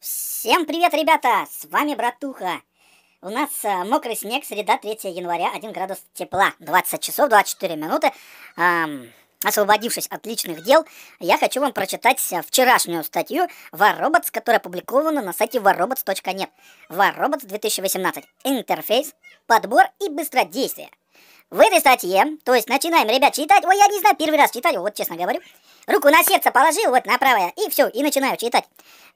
Всем привет, ребята! С вами Братуха. У нас э, мокрый снег, среда, 3 января, 1 градус тепла, 20 часов 24 минуты. Эм, Освободившись от личных дел, я хочу вам прочитать э, вчерашнюю статью Warrobots, которая опубликована на сайте warrobots.net. Warrobots 2018. Интерфейс, подбор и быстродействие. В этой статье, то есть начинаем, ребят, читать. Ой, я не знаю, первый раз читаю, вот честно говорю. Руку на сердце положил, вот на правое, и все, и начинаю читать.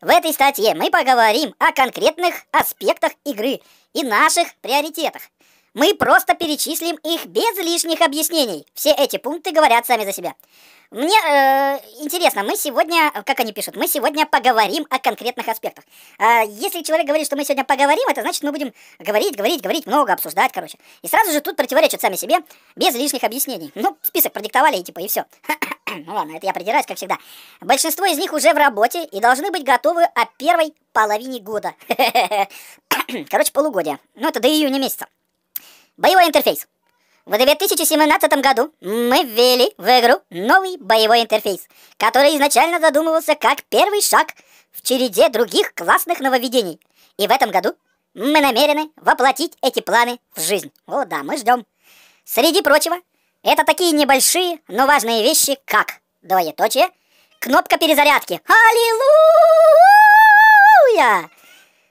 В этой статье мы поговорим о конкретных аспектах игры и наших приоритетах. Мы просто перечислим их без лишних объяснений. Все эти пункты говорят сами за себя. Мне э, интересно, мы сегодня, как они пишут, мы сегодня поговорим о конкретных аспектах. А если человек говорит, что мы сегодня поговорим, это значит, мы будем говорить, говорить, говорить, много обсуждать, короче. И сразу же тут противоречат сами себе, без лишних объяснений. Ну, список продиктовали и типа, и все. ну ладно, это я придираюсь, как всегда. Большинство из них уже в работе и должны быть готовы о первой половине года. короче, полугодия. Ну, это до июня месяца. Боевой интерфейс. В 2017 году мы ввели в игру новый боевой интерфейс, который изначально задумывался как первый шаг в череде других классных нововведений. И в этом году мы намерены воплотить эти планы в жизнь. О да, мы ждем. Среди прочего, это такие небольшие, но важные вещи, как двоеточие, кнопка перезарядки. Аллилуйя!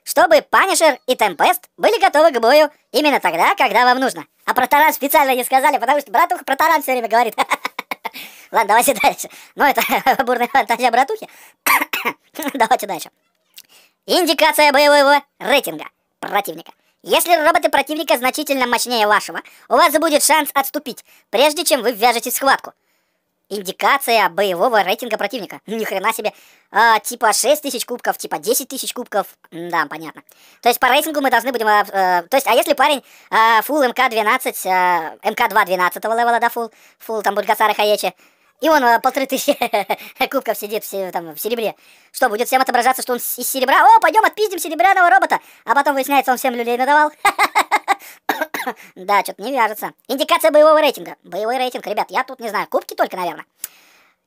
чтобы Панишер и Темпест были готовы к бою именно тогда, когда вам нужно. А про таран специально не сказали, потому что братуха про таран все время говорит. Ладно, давайте дальше. Ну, это бурная фантазия братухи. Давайте дальше. Индикация боевого рейтинга противника. Если роботы противника значительно мощнее вашего, у вас будет шанс отступить, прежде чем вы ввяжете схватку. Индикация боевого рейтинга противника. Ни хрена себе. А, типа 6 тысяч кубков, типа 10 тысяч кубков. Да, понятно. То есть по рейтингу мы должны будем... А, а, то есть, а если парень а, full МК-12, а, МК-2 12 левела, да, full, full там Бульгасара Хаечи, и он а, полторы тысячи кубков сидит в, там, в серебре. Что, будет всем отображаться, что он из серебра? О, пойдем отпиздим серебряного робота. А потом выясняется, он всем люлей надавал. да, что-то не вяжется. Индикация боевого рейтинга. Боевой рейтинг, ребят, я тут не знаю, кубки только, наверное.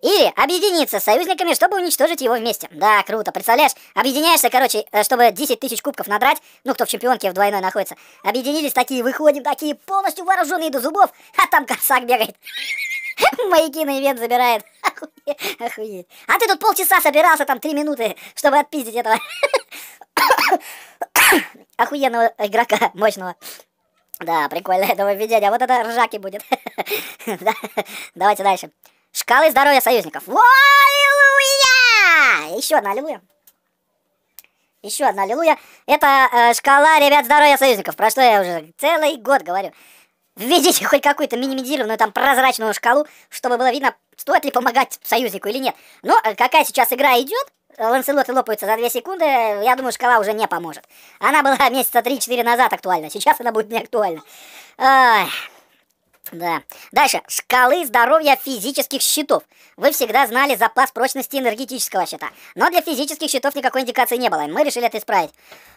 Или объединиться с союзниками, чтобы уничтожить его вместе. Да, круто, представляешь? Объединяешься, короче, э, чтобы 10 тысяч кубков надрать. Ну, кто в чемпионке в двойной находится. Объединились такие, выходим такие, полностью вооруженные до зубов. А там корсак бегает. Маяки на ивент забирает. Охуеть, охуеть. А ты тут полчаса собирался, там, три минуты, чтобы отпиздить этого охуенного игрока мощного. Да, прикольно. прикольное нововведение. А вот это ржаки будет. Давайте дальше. Шкалы здоровья союзников. Аллилуйя! Еще одна аллилуйя. Еще одна аллилуйя. Это э, шкала, ребят, здоровья союзников. Про что я уже целый год говорю. Введите хоть какую-то минимизированную там прозрачную шкалу, чтобы было видно, стоит ли помогать союзнику или нет. Но э, какая сейчас игра идет, ланцелоты лопаются за 2 секунды, я думаю, шкала уже не поможет. Она была месяца 3-4 назад актуальна, сейчас она будет не актуальна. Ай. Да. Дальше. Шкалы здоровья физических щитов. Вы всегда знали запас прочности энергетического щита. Но для физических щитов никакой индикации не было. Мы решили это исправить.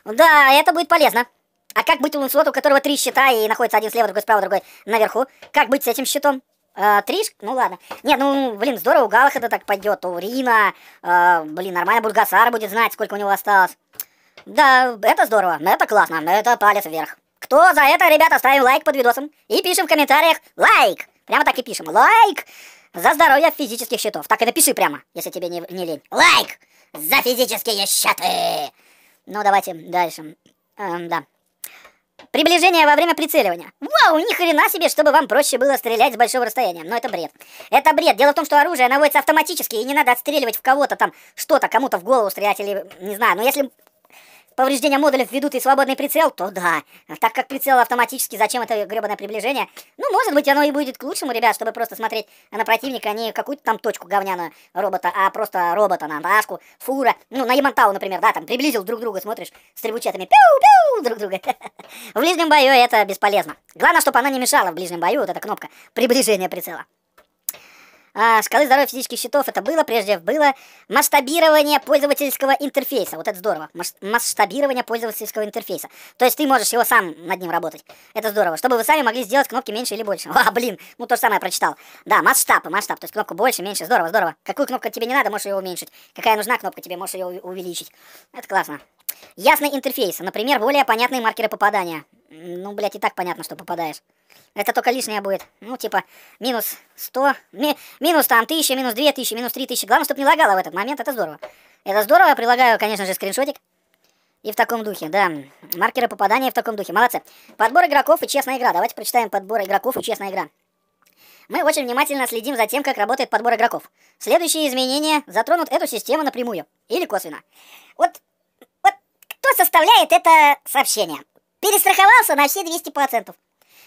Да, это будет полезно. А как быть у Ланселота, у которого три щита и находится один слева, другой справа, другой наверху? Как быть с этим щитом? А, Тришка? Ну ладно. Не, ну, блин, здорово, у это так пойдет, у Рина, а, блин, нормально Бургасар будет знать, сколько у него осталось. Да, это здорово, это классно, это палец вверх. Кто за это, ребята, ставим лайк под видосом и пишем в комментариях лайк. Прямо так и пишем. Лайк за здоровье физических счетов, Так и напиши прямо, если тебе не, не лень. Лайк за физические счеты, Ну, давайте дальше. Эм, да. Приближение во время прицеливания. Вау, ни хрена себе, чтобы вам проще было стрелять с большого расстояния. Но это бред. Это бред. Дело в том, что оружие наводится автоматически, и не надо отстреливать в кого-то там, что-то кому-то в голову стрелять или, не знаю. Но если повреждения модулев ведут и свободный прицел, то да. Так как прицел автоматически, зачем это гребаное приближение? Ну, может быть, оно и будет к лучшему, ребят, чтобы просто смотреть на противника, а не какую-то там точку говняную робота, а просто робота на Аску, фура. Ну, на Ямантау, например, да, там приблизил друг друга, смотришь, с требучетами, пиу-пиу, друг друга. В ближнем бою это бесполезно. Главное, чтобы она не мешала в ближнем бою, вот эта кнопка приближения прицела а, шкалы здоровья физических счетов, это было прежде, было масштабирование пользовательского интерфейса, вот это здорово, масштабирование пользовательского интерфейса, то есть ты можешь его сам над ним работать, это здорово, чтобы вы сами могли сделать кнопки меньше или больше, а, блин, ну то же самое прочитал, да, масштаб, масштаб, то есть кнопку больше, меньше, здорово, здорово, какую кнопку тебе не надо, можешь ее уменьшить, какая нужна кнопка тебе, можешь ее увеличить, это классно. Ясный интерфейс, например, более понятные маркеры попадания, ну, блядь, и так понятно, что попадаешь. Это только лишнее будет. Ну, типа, минус 100, ми минус там 1000, минус 2000, минус 3000. Главное, чтобы не лагало в этот момент, это здорово. Это здорово, я прилагаю, конечно же, скриншотик. И в таком духе, да. Маркеры попадания в таком духе. Молодцы. Подбор игроков и честная игра. Давайте прочитаем подбор игроков и честная игра. Мы очень внимательно следим за тем, как работает подбор игроков. Следующие изменения затронут эту систему напрямую или косвенно. Вот, вот кто составляет это сообщение? перестраховался на все 200%.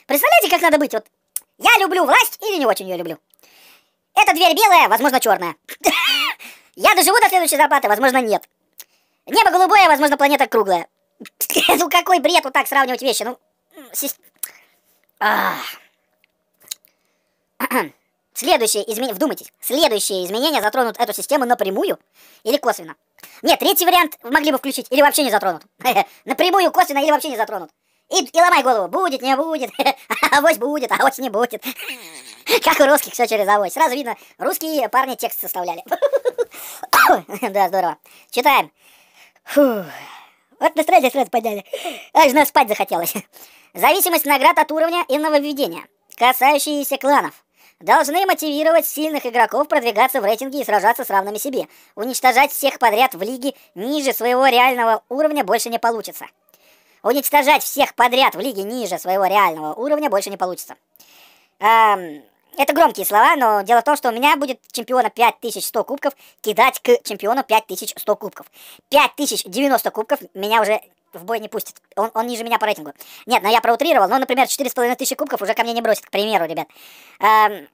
Представляете, как надо быть? Вот я люблю власть или не очень ее люблю. Эта дверь белая, возможно, черная. Я доживу до следующей зарплаты, возможно, нет. Небо голубое, возможно, планета круглая. Ну какой бред вот так сравнивать вещи? Ну, Следующее изменение, вдумайтесь, следующие изменения затронут эту систему напрямую или косвенно. Нет, третий вариант могли бы включить, или вообще не затронут. Напрямую, косвенно, или вообще не затронут. И, и ломай голову, будет, не будет, а авось будет, а авось не будет. Как у русских, все через авось. Сразу видно, русские парни текст составляли. да, здорово. Читаем. Фух. Вот настроение сразу подняли. Аж нас спать захотелось. Зависимость наград от уровня и нововведения, касающиеся кланов должны мотивировать сильных игроков продвигаться в рейтинге и сражаться с равными себе. Уничтожать всех подряд в лиге ниже своего реального уровня больше не получится. Уничтожать всех подряд в лиге ниже своего реального уровня больше не получится. Эм, это громкие слова, но дело в том, что у меня будет чемпиона 5100 кубков кидать к чемпиону 5100 кубков. 5090 кубков меня уже в бой не пустит. Он, он ниже меня по рейтингу. Нет, но я проутрировал. Ну, например, 4,5 тысячи кубков уже ко мне не бросит, к примеру, ребят. Эм,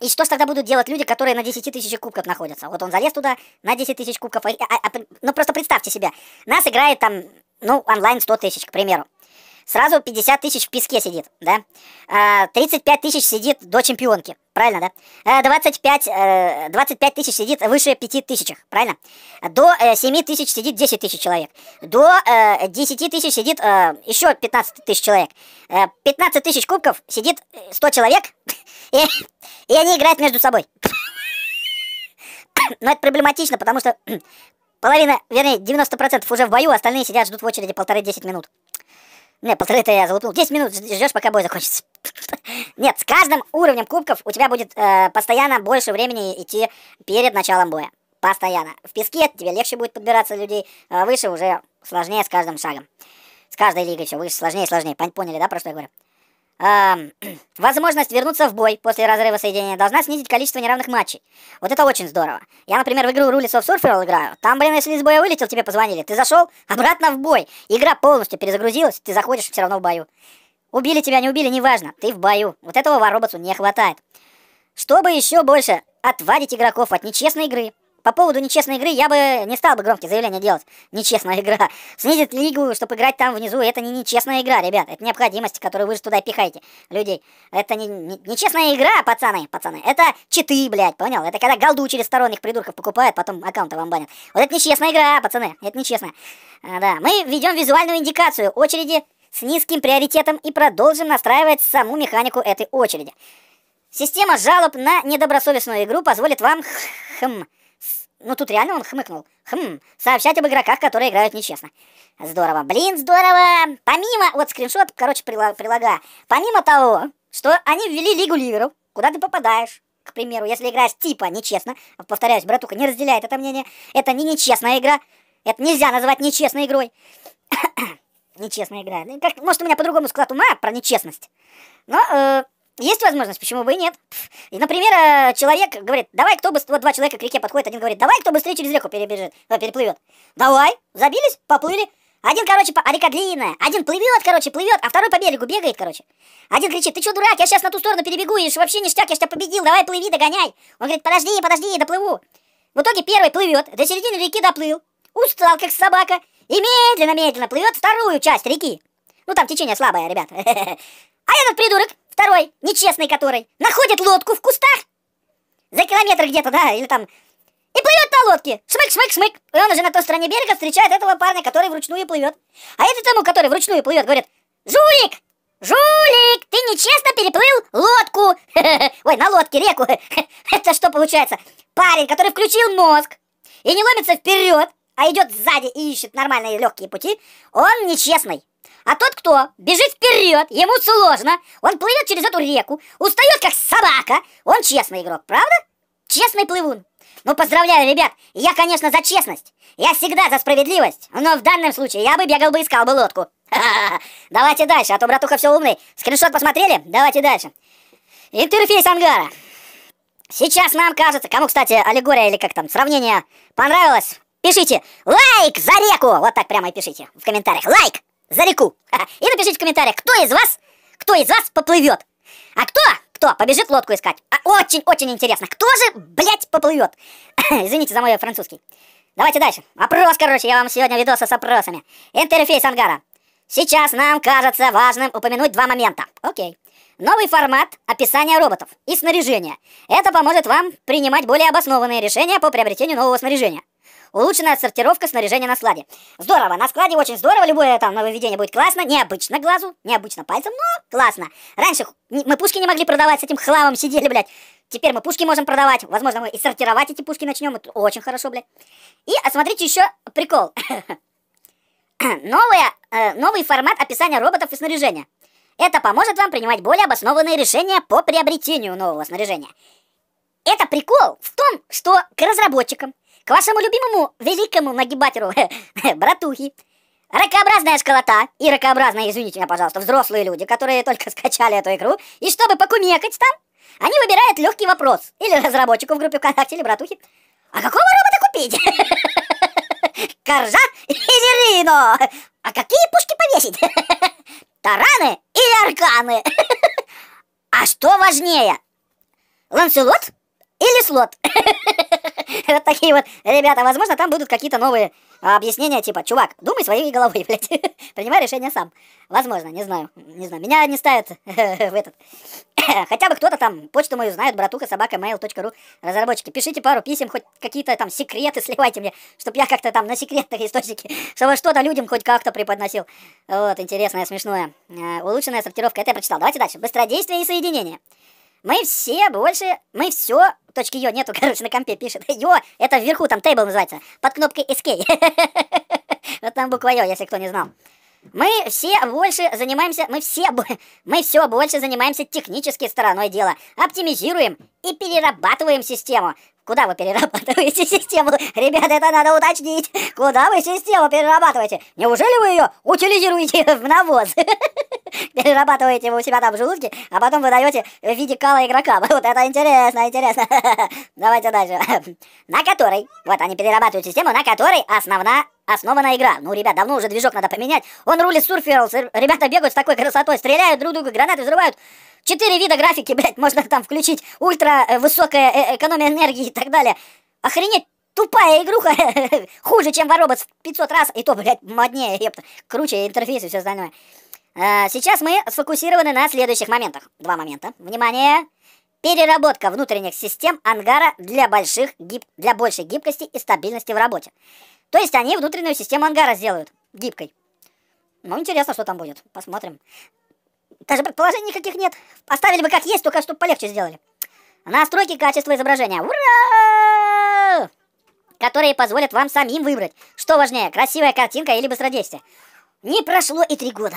и что же тогда будут делать люди, которые на 10 тысяч кубков находятся? Вот он залез туда на 10 тысяч кубков. А, а, а, ну, просто представьте себе. Нас играет там, ну, онлайн 100 тысяч, к примеру. Сразу 50 тысяч в песке сидит, да? Э, 35 тысяч сидит до чемпионки правильно, да? 25, э, 25 э, тысяч сидит выше 5 тысячах, правильно? До 7 э, тысяч сидит 10 тысяч человек. До 10 тысяч сидит еще 15 тысяч человек. 15 тысяч кубков сидит 100 человек, и, и они играют между собой. Но это проблематично, потому что половина, вернее, 90% уже в бою, остальные сидят, ждут в очереди полторы-десять минут. Не, полторы-то я залупнул. 10 минут ждешь, пока бой закончится. Нет, с каждым уровнем кубков у тебя будет э, постоянно больше времени идти перед началом боя. Постоянно. В песке тебе легче будет подбираться людей, а выше уже сложнее с каждым шагом. С каждой лигой все выше, сложнее и сложнее. Поняли, да, про что я говорю? возможность вернуться в бой после разрыва соединения должна снизить количество неравных матчей. Вот это очень здорово. Я, например, в игру Rules of Surfer играю. Там, блин, если из боя вылетел, тебе позвонили. Ты зашел обратно в бой. Игра полностью перезагрузилась, ты заходишь все равно в бою. Убили тебя, не убили, неважно, ты в бою. Вот этого воробоцу не хватает. Чтобы еще больше отвадить игроков от нечестной игры. По поводу нечестной игры я бы не стал бы громкие заявления делать. Нечестная игра. Снизит лигу, чтобы играть там внизу. Это не нечестная игра, ребят. Это необходимость, которую вы же туда пихаете людей. Это не, не, нечестная игра, пацаны, пацаны. Это читы, блядь, понял? Это когда голду через сторонних придурков покупают, потом аккаунты вам банят. Вот это нечестная игра, пацаны. Это нечестно. А, да. Мы ведем визуальную индикацию очереди с низким приоритетом и продолжим настраивать саму механику этой очереди. Система жалоб на недобросовестную игру позволит вам хм, ну тут реально он хмыкнул. Хм, сообщать об игроках, которые играют нечестно. Здорово, блин, здорово. Помимо, вот скриншот, короче, прилага. Помимо того, что они ввели лигу ливеров, куда ты попадаешь, к примеру, если играешь типа нечестно, повторяюсь, братуха не разделяет это мнение, это не нечестная игра, это нельзя назвать нечестной игрой нечестная игра, ну, как, может, у меня по-другому склад ума про нечестность. Но э, есть возможность, почему бы и нет. И, например, э, человек говорит, давай кто быстрее... Вот два человека к реке подходят, один говорит, давай кто быстрее через реку перебежит, э, переплывет. Давай, забились, поплыли. Один, короче, по... а река длинная. Один плывет, короче, плывет, а второй по берегу бегает, короче. Один кричит, ты что, дурак, я сейчас на ту сторону перебегу, и вообще ништяк, я ж тебя победил, давай плыви, догоняй. Он говорит, подожди, подожди, я доплыву. В итоге первый плывет, до середины реки доплыл. Устал, как собака и медленно-медленно плывет вторую часть реки. Ну там течение слабое, ребят. А этот придурок, второй, нечестный который, находит лодку в кустах за километр где-то, да, или там, и плывет на лодке. Шмык, шмык, шмык. И он уже на той стороне берега встречает этого парня, который вручную плывет. А этот тому, который вручную плывет, говорит, жулик, Жулик, ты нечестно переплыл лодку. Ой, на лодке реку. Это что получается? Парень, который включил мозг и не ломится вперед, а идет сзади и ищет нормальные легкие пути, он нечестный. А тот, кто бежит вперед, ему сложно, он плывет через эту реку, устает как собака, он честный игрок, правда? Честный плывун. Ну, поздравляю, ребят, я, конечно, за честность. Я всегда за справедливость, но в данном случае я бы бегал бы, искал бы лодку. Давайте дальше, а то братуха все умный. Скриншот посмотрели? Давайте дальше. Интерфейс ангара. Сейчас нам кажется, кому, кстати, аллегория или как там, сравнение понравилось, Пишите лайк за реку. Вот так прямо и пишите в комментариях. Лайк за реку. И напишите в комментариях, кто из вас, кто из вас поплывет. А кто, кто побежит лодку искать. А очень-очень интересно, кто же, блядь, поплывет. Извините за мой французский. Давайте дальше. Опрос, короче, я вам сегодня видосы с опросами. Интерфейс ангара. Сейчас нам кажется важным упомянуть два момента. Окей. Новый формат описания роботов и снаряжения. Это поможет вам принимать более обоснованные решения по приобретению нового снаряжения. Улучшенная сортировка снаряжения на складе. Здорово, на складе очень здорово, любое там нововведение будет классно, необычно глазу, необычно пальцем, но классно. Раньше мы пушки не могли продавать с этим хламом, сидели, блядь. Теперь мы пушки можем продавать. Возможно, мы и сортировать эти пушки начнем. Это очень хорошо, блядь. И осмотрите а еще прикол. Новая, э, новый формат описания роботов и снаряжения. Это поможет вам принимать более обоснованные решения по приобретению нового снаряжения. Это прикол в том, что к разработчикам к вашему любимому великому нагибатеру, братухи. Ракообразная школота и ракообразные, извините меня, пожалуйста, взрослые люди, которые только скачали эту игру, и чтобы покумекать там, они выбирают легкий вопрос. Или разработчику в группе ВКонтакте, или братухи. А какого робота купить? Коржа или Рино? А какие пушки повесить? Тараны или арканы? А что важнее? Ланселот или слот? Вот такие вот ребята. Возможно, там будут какие-то новые а, объяснения, типа, чувак, думай своей головой, блядь. Принимай решение сам. Возможно, не знаю. Не знаю, меня не ставят в этот. Хотя бы кто-то там, почту мою знает, братуха собака mail.ru разработчики. Пишите пару писем, хоть какие-то там секреты сливайте мне, чтобы я как-то там на секретных источнике, чтобы что-то людям хоть как-то преподносил. Вот, интересное, смешное. Э, улучшенная сортировка, это я прочитал. Давайте дальше. Быстродействие и соединение. Мы все больше, мы все точки йо нету, короче, на компе пишет. Йо, это вверху, там тейбл называется, под кнопкой escape. Вот там буква йо, если кто не знал. Мы все больше занимаемся, мы все, мы все больше занимаемся технической стороной дела. Оптимизируем и перерабатываем систему. Куда вы перерабатываете систему? Ребята, это надо уточнить. Куда вы систему перерабатываете? Неужели вы ее утилизируете в навоз? перерабатываете его у себя там в желудке, а потом выдаете в виде кала игрока. Вот это интересно, интересно. Давайте дальше. На которой, вот они перерабатывают систему, на которой основна основана игра. Ну, ребят, давно уже движок надо поменять. Он рулит Surferals, ребята бегают с такой красотой, стреляют друг друга, гранаты взрывают. Четыре вида графики, блядь, можно там включить. Ультра э, высокая э, экономия энергии и так далее. Охренеть, тупая игруха, хуже, чем Воробот в 500 раз, и то, блядь, моднее, ёпта, круче интерфейс и все остальное. Э, сейчас мы сфокусированы на следующих моментах. Два момента. Внимание! Переработка внутренних систем ангара для, больших гиб... для большей гибкости и стабильности в работе. То есть они внутреннюю систему ангара сделают гибкой. Ну, интересно, что там будет. Посмотрим. Даже предположений никаких нет. Оставили бы как есть, только чтобы полегче сделали. Настройки качества изображения. Ура! Которые позволят вам самим выбрать, что важнее, красивая картинка или быстродействие. Не прошло и три года.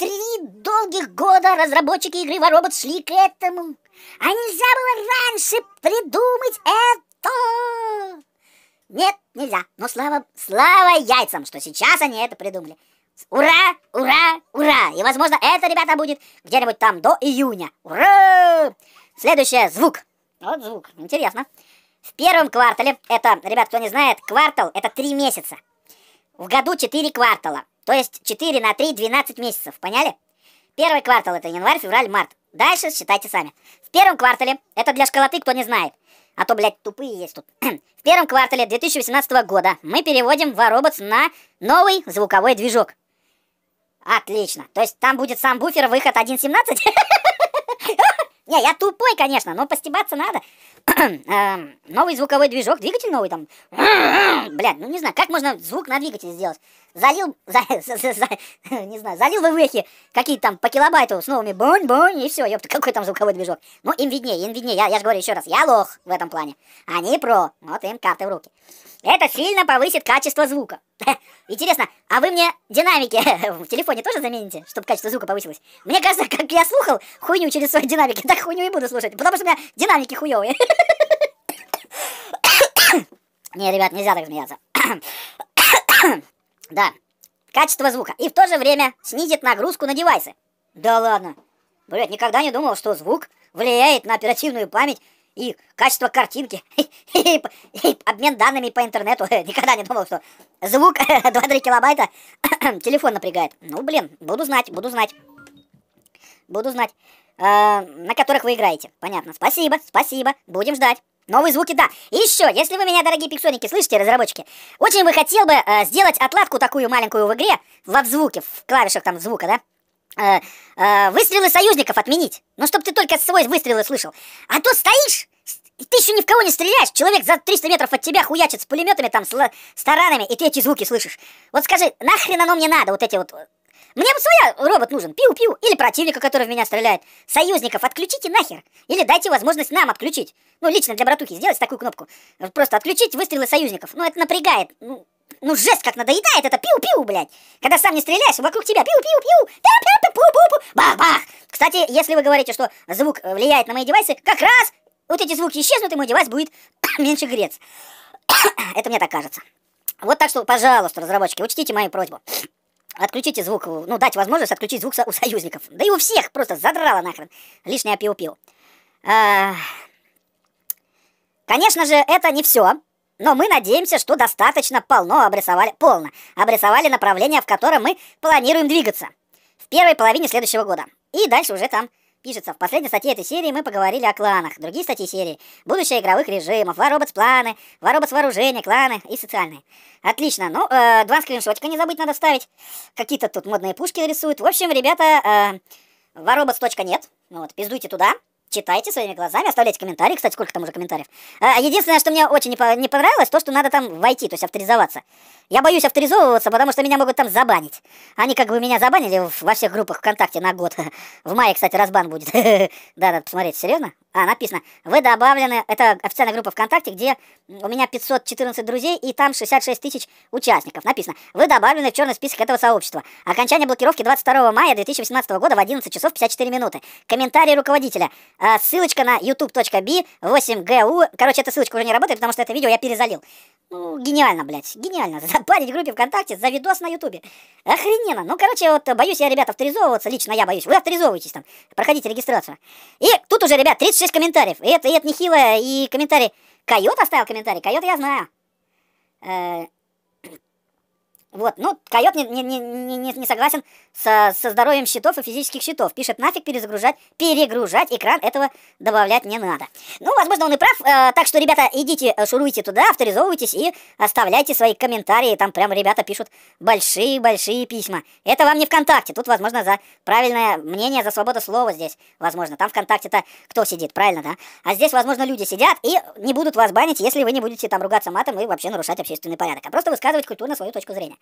Три долгих года разработчики игры «Воробот» шли к этому. А нельзя было раньше придумать это? Нет, нельзя. Но слава, слава яйцам, что сейчас они это придумали. Ура, ура, ура! И, возможно, это, ребята, будет где-нибудь там до июня. Ура! Следующее, звук. Вот звук, интересно. В первом квартале, это, ребят, кто не знает, квартал – это три месяца. В году четыре квартала. То есть 4 на 3 – 12 месяцев, поняли? Первый квартал – это январь, февраль, март. Дальше считайте сами. В первом квартале, это для школоты, кто не знает, а то, блядь, тупые есть тут. в первом квартале 2018 года мы переводим Воробоц на новый звуковой движок. Отлично. То есть там будет сам буфер, выход 1.17? Не, я тупой, конечно, но постебаться надо. Эм, эм, новый звуковой движок, двигатель новый там. М-м-м, блядь, ну не знаю, как можно звук на двигателе сделать? Залил, за, за, за, за, не знаю, залил в эхи какие-то там по килобайту с новыми бонь бонь и все, ёпта, какой там звуковой движок. Ну им виднее, им виднее, я, я же говорю еще раз, я лох в этом плане. Они про, вот им карты в руки. Это сильно повысит качество звука. Интересно, а вы мне динамики в телефоне тоже замените, чтобы качество звука повысилось? Мне кажется, как я слухал хуйню через свои динамики, так хуйню и буду слушать, потому что у меня динамики хуевые. Не, ребят, нельзя так смеяться. Да, качество звука. И в то же время снизит нагрузку на девайсы. Да ладно. Блять, никогда не думал, что звук влияет на оперативную память и качество картинки, и, обмен данными по интернету. Никогда не думал, что звук 2-3 килобайта телефон напрягает. Ну, блин, буду знать, буду знать. Буду знать. Э, на которых вы играете. Понятно. Спасибо, спасибо. Будем ждать. Новые звуки, да. И еще, если вы меня, дорогие пиксоники, слышите, разработчики, очень бы хотел бы э, сделать отладку такую маленькую в игре, во звуке, в клавишах там звука, да? Э, э, выстрелы союзников отменить. Ну, чтобы ты только свой выстрелы слышал. А то стоишь, ты еще ни в кого не стреляешь. Человек за 300 метров от тебя хуячит с пулеметами, там, с, с таранами, и ты эти звуки слышишь. Вот скажи, нахрен оно мне надо, вот эти вот мне бы своя а, робот нужен, пиу-пиу, или противника, который в меня стреляет. Союзников отключите нахер, или дайте возможность нам отключить. Ну, лично для братухи сделать такую кнопку. Просто отключить выстрелы союзников. Ну, это напрягает. Ну, ну жест как надоедает, это пиу-пиу, блядь. Когда сам не стреляешь, вокруг тебя пиу-пиу-пиу, пиу-пиу-пиу, бах-бах. Кстати, если вы говорите, что звук э, влияет на мои девайсы, как раз вот эти звуки исчезнут, и мой девайс будет меньше греться. это мне так кажется. Вот так что, пожалуйста, разработчики, учтите мою просьбу отключите звук, ну, дать возможность отключить звук у союзников. Да и у всех просто задрало нахрен. Лишнее пиу-пиу. А, конечно же, это не все. Но мы надеемся, что достаточно полно обрисовали, полно обрисовали направление, в котором мы планируем двигаться в первой половине следующего года. И дальше уже там Пишется, в последней статье этой серии мы поговорили о кланах, другие статьи серии, будущее игровых режимов, воробот-планы, воробот вооружение кланы и социальные. Отлично, ну, э, два скриншотика не забыть надо вставить, какие-то тут модные пушки рисуют. В общем, ребята, э, воробот.нет, ну вот, пиздуйте туда, читайте своими глазами, оставляйте комментарии, кстати, сколько там уже комментариев. А, единственное, что мне очень не понравилось, то, что надо там войти, то есть авторизоваться. Я боюсь авторизовываться, потому что меня могут там забанить. Они как бы меня забанили во всех группах ВКонтакте на год. В мае, кстати, разбан будет. Да, надо посмотреть, серьезно? А, написано, вы добавлены, это официальная группа ВКонтакте, где у меня 514 друзей и там 66 тысяч участников. Написано, вы добавлены в черный список этого сообщества. Окончание блокировки 22 мая 2018 года в 11 часов 54 минуты. Комментарий руководителя. А, ссылочка на youtube.b 8gu. Короче, эта ссылочка уже не работает, потому что это видео я перезалил. Ну, гениально, блядь, гениально. Забанить в группе ВКонтакте за видос на Ютубе. Охрененно. Ну, короче, вот боюсь я, ребят, авторизовываться. Лично я боюсь. Вы авторизовываетесь там. Проходите регистрацию. И тут уже, ребят, 36 комментариев. И это, и это нехило. И комментарий... Койот оставил комментарий. Койот я знаю. Э, вот, ну, Койот не, не, не, не, не согласен со, со здоровьем щитов и физических щитов. Пишет, нафиг перезагружать, перегружать экран, этого добавлять не надо. Ну, возможно, он и прав, э, так что, ребята, идите, э, шуруйте туда, авторизовывайтесь и оставляйте свои комментарии. Там прям ребята пишут большие-большие письма. Это вам не ВКонтакте, тут, возможно, за правильное мнение, за свободу слова здесь, возможно. Там ВКонтакте-то кто сидит, правильно, да? А здесь, возможно, люди сидят и не будут вас банить, если вы не будете там ругаться матом и вообще нарушать общественный порядок, а просто высказывать культурно свою точку зрения.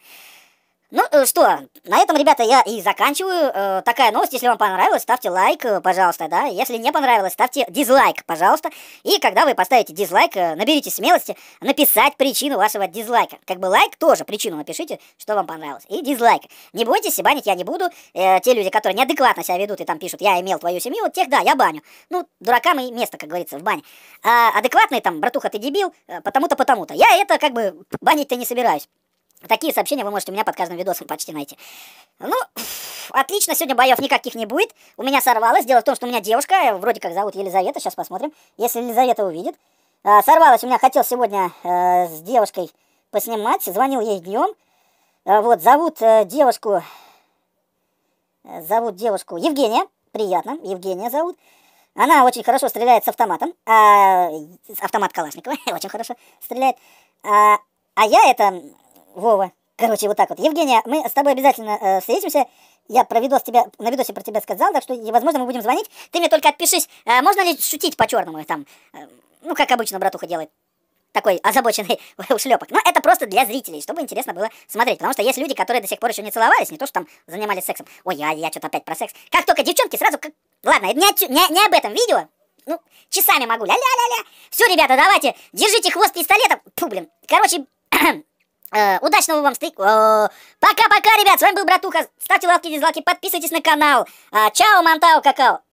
Ну э, что, на этом, ребята, я и заканчиваю. Э, такая новость. Если вам понравилось, ставьте лайк, э, пожалуйста, да. Если не понравилось, ставьте дизлайк, пожалуйста. И когда вы поставите дизлайк, э, наберите смелости написать причину вашего дизлайка. Как бы лайк тоже причину напишите, что вам понравилось. И дизлайк. Не бойтесь, и банить я не буду. те люди, которые неадекватно себя ведут и там пишут, я имел твою семью, вот тех, да, я баню. Ну, дуракам и место, как говорится, в бане. А адекватные там, братуха, ты дебил, потому-то, потому-то. Я это как бы банить-то не собираюсь. Такие сообщения вы можете у меня под каждым видосом почти найти. Ну, отлично, сегодня боев никаких не будет. У меня сорвалось. Дело в том, что у меня девушка, э, вроде как зовут Елизавета, сейчас посмотрим, если Елизавета увидит. А, сорвалось у меня, хотел сегодня э, с девушкой поснимать, звонил ей днем. А, вот, зовут э, девушку, зовут девушку Евгения, приятно, Евгения зовут. Она очень хорошо стреляет с автоматом, а, автомат Калашникова, очень хорошо стреляет. А, а я это Вова. Короче, вот так вот. Евгения, мы с тобой обязательно э, встретимся. Я про видос тебя, на видосе про тебя сказал, так что, возможно, мы будем звонить. Ты мне только отпишись, э, можно ли шутить по-черному там. Э, ну, как обычно, братуха делает такой озабоченный ушлепок. Но это просто для зрителей, чтобы интересно было смотреть. Потому что есть люди, которые до сих пор еще не целовались, не то, что там занимались сексом. Ой, я, я что-то опять про секс. Как только девчонки сразу... Как... Ладно, не, не, не об этом видео. Ну, часами могу. Ля-ля-ля-ля. Все, ребята, давайте. Держите хвост пистолетом. Фу, блин. Короче, Э, удачного вам стык. Пока-пока, ребят. С вами был Братуха. Ставьте лайки, дизлайки, подписывайтесь на канал. А, чао, Монтао, какао.